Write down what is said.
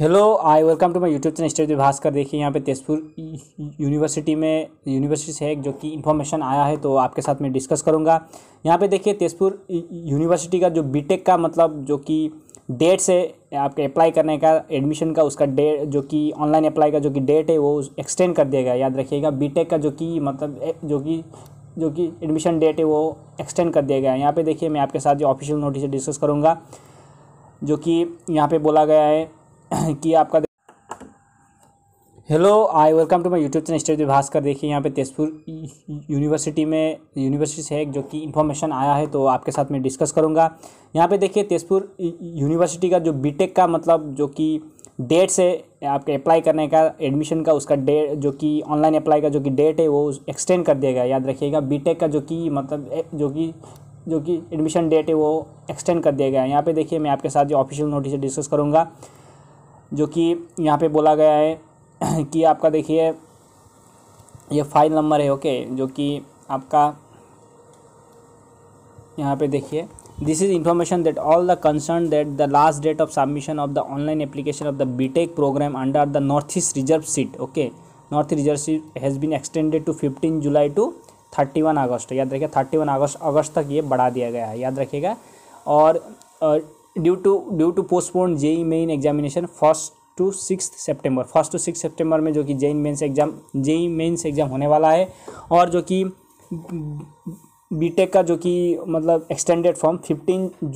hello I welcome to my YouTube channel study Bhaskar देखिए यहाँ पे तेजपुर यूनिवर्सिटी में यूनिवर्सिटी से एक जो कि इन्फॉर्मेशन आया है तो आपके साथ मैं डिस्कस करूँगा यहाँ पे देखिए तेजपुर यूनिवर्सिटी का जो बीटेक का मतलब जो कि डेट से आपके अप्लाई करने का एडमिशन का उसका डेट जो कि ऑनलाइन अप्लाई का जो कि डेट है वो एक्सटेंड कर दिया गया याद रखिएगा बी का जो कि मतलब जो कि जो कि एडमिशन डेट है वो एक्सटेंड कर दिया गया है यहाँ पर देखिए मैं आपके साथ जो ऑफिशियल नोटिस डिस्कस करूँगा जो कि यहाँ पे बोला गया है कि आपका hello I welcome to my YouTube channel study Bhaskar देखिए यहाँ पे तेजपुर यूनिवर्सिटी में यूनिवर्सिटी से एक जो कि इन्फॉर्मेशन आया है तो आपके साथ मैं डिस्कस करूँगा यहाँ पे देखिए तेजपुर यूनिवर्सिटी का जो बीटेक का मतलब जो कि डेट से आपके अप्लाई करने का एडमिशन का उसका डेट जो कि ऑनलाइन अप्लाई का जो कि डेट है वो एक्सटेंड कर दिया गया याद रखिएगा बी का जो कि मतलब जो कि जो कि एडमिशन डेट है वो एक्सटेंड कर दिया गया यहाँ पे देखिए मैं आपके साथ जो ऑफिशियल नोटिस डिस्कस करूँगा जो कि यहाँ पे बोला गया है कि आपका देखिए ये फाइल नंबर है ओके जो कि आपका यहाँ पे देखिए this is information that all the concern that the last date of submission of the online application of the BTech programme under the north east reserve seat okay north reserve seat has been extended to fifteen July to thirty one August याद रखिए thirty one अगस्त अगस्त तक ये बढ़ा दिया गया है याद रखिएगा और due to due to postpone JEE main examination first to six September first to six September में जो कि JEE mains exam JEE mains exam होने वाला है और जो कि बीटेक का जो कि मतलब एक्सटेंडेड फॉर्म फिफ्टीन